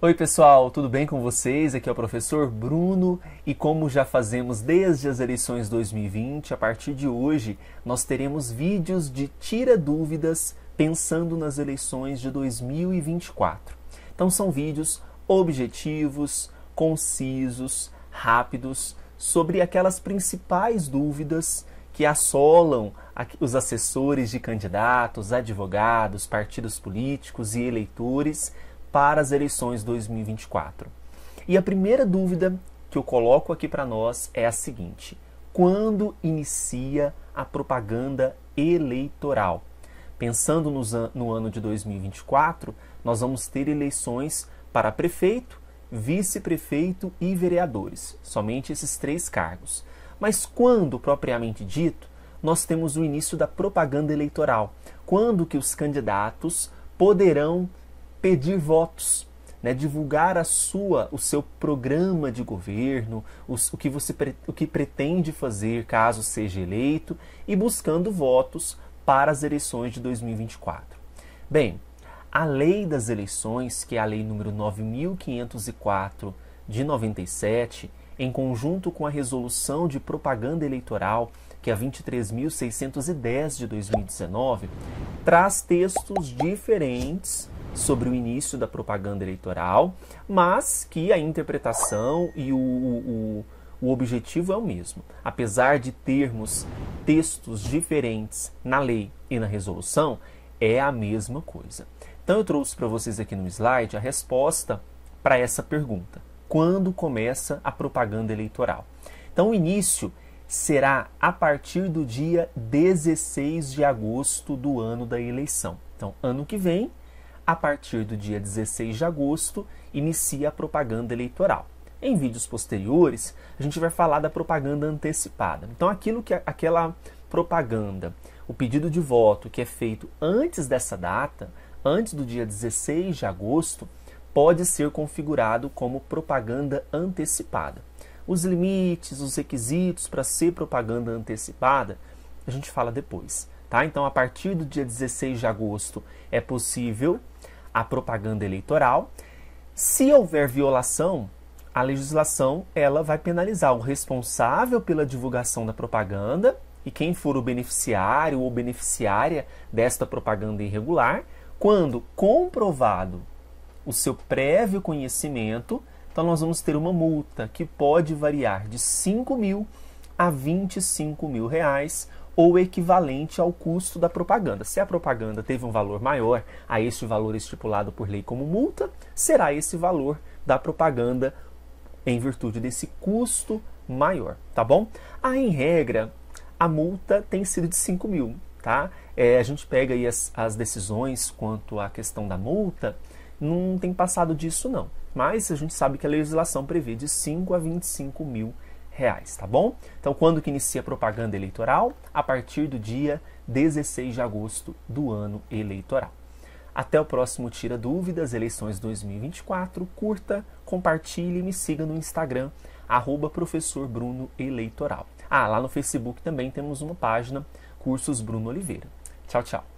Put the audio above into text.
Oi, pessoal, tudo bem com vocês? Aqui é o professor Bruno e, como já fazemos desde as eleições 2020, a partir de hoje nós teremos vídeos de tira dúvidas pensando nas eleições de 2024. Então, são vídeos objetivos, concisos, rápidos sobre aquelas principais dúvidas que assolam os assessores de candidatos, advogados, partidos políticos e eleitores para as eleições 2024. E a primeira dúvida que eu coloco aqui para nós é a seguinte: quando inicia a propaganda eleitoral? Pensando no ano de 2024, nós vamos ter eleições para prefeito, vice-prefeito e vereadores, somente esses três cargos. Mas quando, propriamente dito, nós temos o início da propaganda eleitoral, quando que os candidatos poderão pedir votos, né, divulgar a sua, o seu programa de governo, o, o, que você o que pretende fazer caso seja eleito e buscando votos para as eleições de 2024. Bem, a lei das eleições, que é a lei número 9504 de 97, em conjunto com a resolução de propaganda eleitoral, que é a 23.610 de 2019, traz textos diferentes sobre o início da propaganda eleitoral, mas que a interpretação e o, o, o objetivo é o mesmo. Apesar de termos textos diferentes na lei e na resolução, é a mesma coisa. Então eu trouxe para vocês aqui no slide a resposta para essa pergunta. Quando começa a propaganda eleitoral? Então o início será a partir do dia 16 de agosto do ano da eleição. Então, ano que vem, a partir do dia 16 de agosto, inicia a propaganda eleitoral. Em vídeos posteriores, a gente vai falar da propaganda antecipada. Então, aquilo que aquela propaganda, o pedido de voto que é feito antes dessa data, antes do dia 16 de agosto, pode ser configurado como propaganda antecipada. Os limites, os requisitos para ser propaganda antecipada, a gente fala depois. Tá? Então, a partir do dia 16 de agosto é possível a propaganda eleitoral. Se houver violação, a legislação ela vai penalizar o responsável pela divulgação da propaganda e quem for o beneficiário ou beneficiária desta propaganda irregular, quando comprovado o seu prévio conhecimento, então nós vamos ter uma multa que pode variar de 5 mil a 25 mil reais ou equivalente ao custo da propaganda. Se a propaganda teve um valor maior a este valor estipulado por lei como multa, será esse valor da propaganda em virtude desse custo maior, tá bom? Aí, em regra, a multa tem sido de 5 mil, tá? É, a gente pega aí as, as decisões quanto à questão da multa, não tem passado disso não. Mas a gente sabe que a legislação prevê de 5 a 25 mil reais, tá bom? Então, quando que inicia a propaganda eleitoral? A partir do dia 16 de agosto do ano eleitoral. Até o próximo Tira Dúvidas, eleições 2024. Curta, compartilhe e me siga no Instagram, arroba professor Bruno Eleitoral. Ah, lá no Facebook também temos uma página, Cursos Bruno Oliveira. Tchau, tchau.